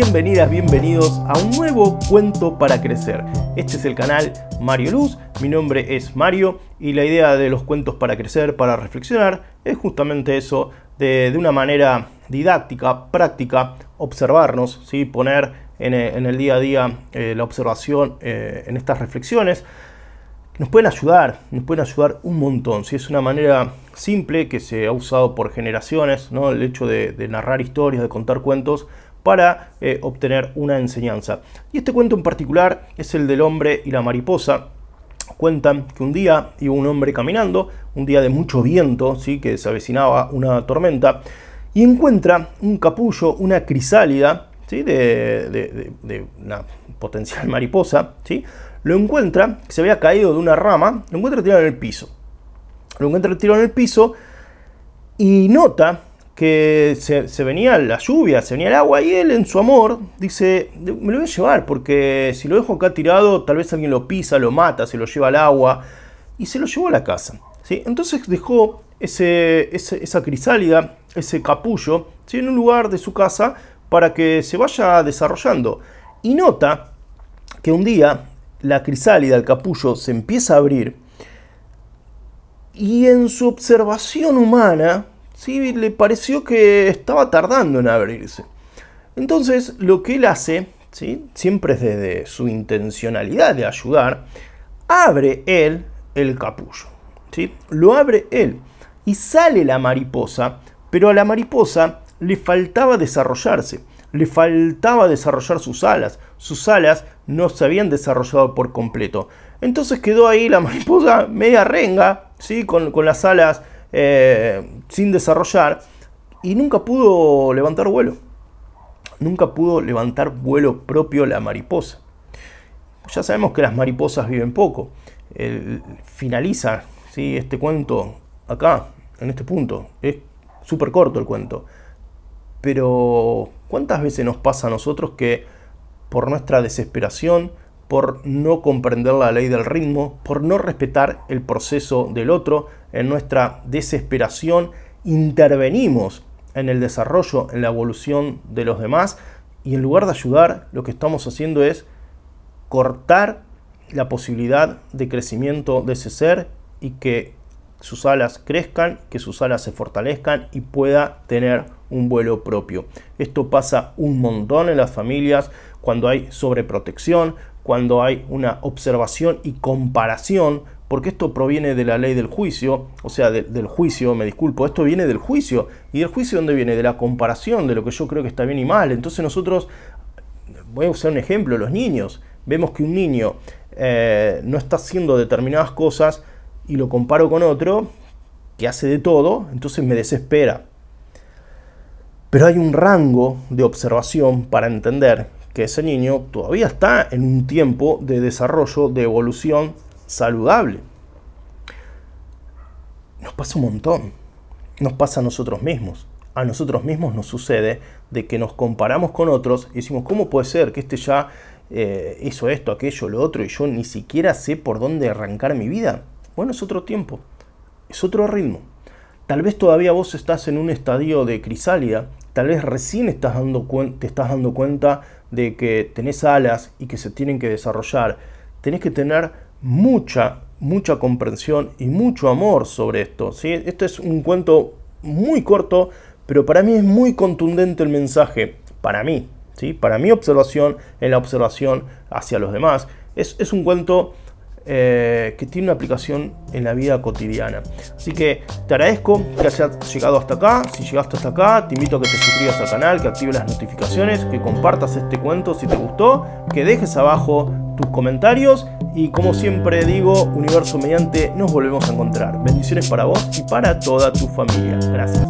bienvenidas, bienvenidos a un nuevo cuento para crecer. Este es el canal Mario Luz, mi nombre es Mario y la idea de los cuentos para crecer, para reflexionar, es justamente eso, de, una manera didáctica, práctica, observarnos, ¿sí? poner en, eh, el día a día eh, la observación eh, en estas reflexiones nos pueden ayudar, nos pueden ayudar un montón. Si es una manera simple que se ha usado por generaciones, ¿no? el hecho de, narrar historias, de contar cuentos, para eh, obtener una enseñanza. Y este cuento en particular es el del hombre y la mariposa. Cuentan que un día iba un hombre caminando, un día de mucho viento, ¿sí? que se avecinaba una tormenta, y encuentra un capullo, una crisálida, ¿sí? de, una potencial mariposa, ¿sí? lo encuentra, se había caído de una rama, lo encuentra tirado en el piso. Lo encuentra tirado en el piso y nota que se, venía la lluvia, se venía el agua y él en su amor dice, me lo voy a llevar porque si lo dejo acá tirado tal vez alguien lo pisa, lo mata, se lo lleva al agua y se lo llevó a la casa. ¿sí? Entonces dejó ese, esa crisálida, ese capullo, en un lugar de su casa para que se vaya desarrollando. Y nota que un día la crisálida, el capullo, se empieza a abrir y en su observación humana, le pareció que estaba tardando en abrirse. Entonces, lo que él hace, ¿sí? siempre desde su intencionalidad de ayudar, abre él el capullo. ¿sí? Lo abre él y sale la mariposa, pero a la mariposa le faltaba desarrollarse, le faltaba desarrollar sus alas, sus alas no se habían desarrollado por completo. Entonces quedó ahí la mariposa media renga, ¿sí? con, con las alas eh, sin desarrollar y nunca pudo levantar vuelo. Nunca pudo levantar vuelo propio la mariposa. Ya sabemos que las mariposas viven poco. finaliza ¿sí? este cuento acá, en este punto. Es súper corto el cuento. Pero ¿cuántas veces nos pasa a nosotros que por nuestra desesperación, por no comprender la ley del ritmo, por no respetar el proceso del otro. En nuestra desesperación intervenimos en el desarrollo, en la evolución de los demás y en lugar de ayudar, lo que estamos haciendo es cortar la posibilidad de crecimiento de ese ser y que sus alas crezcan, que sus alas se fortalezcan y pueda tener un vuelo propio. Esto pasa un montón en las familias cuando hay sobreprotección, cuando hay una observación y comparación, porque esto proviene de la ley del juicio, o sea, del juicio, me disculpo, esto viene del juicio. ¿Y del juicio dónde viene? De la comparación, de lo que yo creo que está bien y mal. Entonces nosotros, voy a usar un ejemplo, los niños, vemos que un niño eh, no está haciendo determinadas cosas y lo comparo con otro que hace de todo, entonces me desespera. Pero hay un rango de observación para entender que ese niño todavía está en un tiempo de desarrollo, de evolución saludable. Nos pasa un montón, nos pasa a nosotros mismos. A nosotros mismos nos sucede de que nos comparamos con otros y decimos, ¿cómo puede ser que este ya eh, hizo esto, aquello, lo otro y yo ni siquiera sé por dónde arrancar mi vida? Bueno, es otro tiempo, es otro ritmo. Tal vez todavía vos estás en un estadio de crisálida, tal vez recién estás dando te estás dando cuenta de que tenés alas y que se tienen que desarrollar, tenés que tener mucha, mucha comprensión y mucho amor sobre esto. ¿sí? Este es un cuento muy corto, pero para mí es muy contundente el mensaje, para mí, ¿sí? para mi observación, en la observación hacia los demás. Es, es un cuento eh, que tiene una aplicación en la vida cotidiana. Así que te agradezco que hayas llegado hasta acá. Si llegaste hasta acá, te invito a que te suscribas al canal, que actives las notificaciones, que compartas este cuento si te gustó, que dejes abajo tus comentarios y como siempre digo, universo mediante, nos volvemos a encontrar. Bendiciones para vos y para toda tu familia. Gracias.